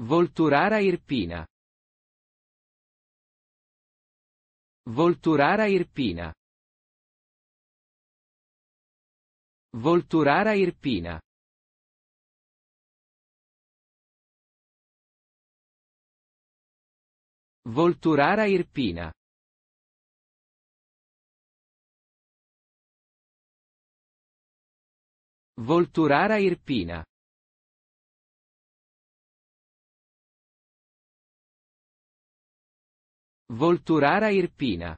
Volturara irpina. Volturara irpina. Volturara irpina. Volturara irpina. Volturara irpina. Volturara irpina.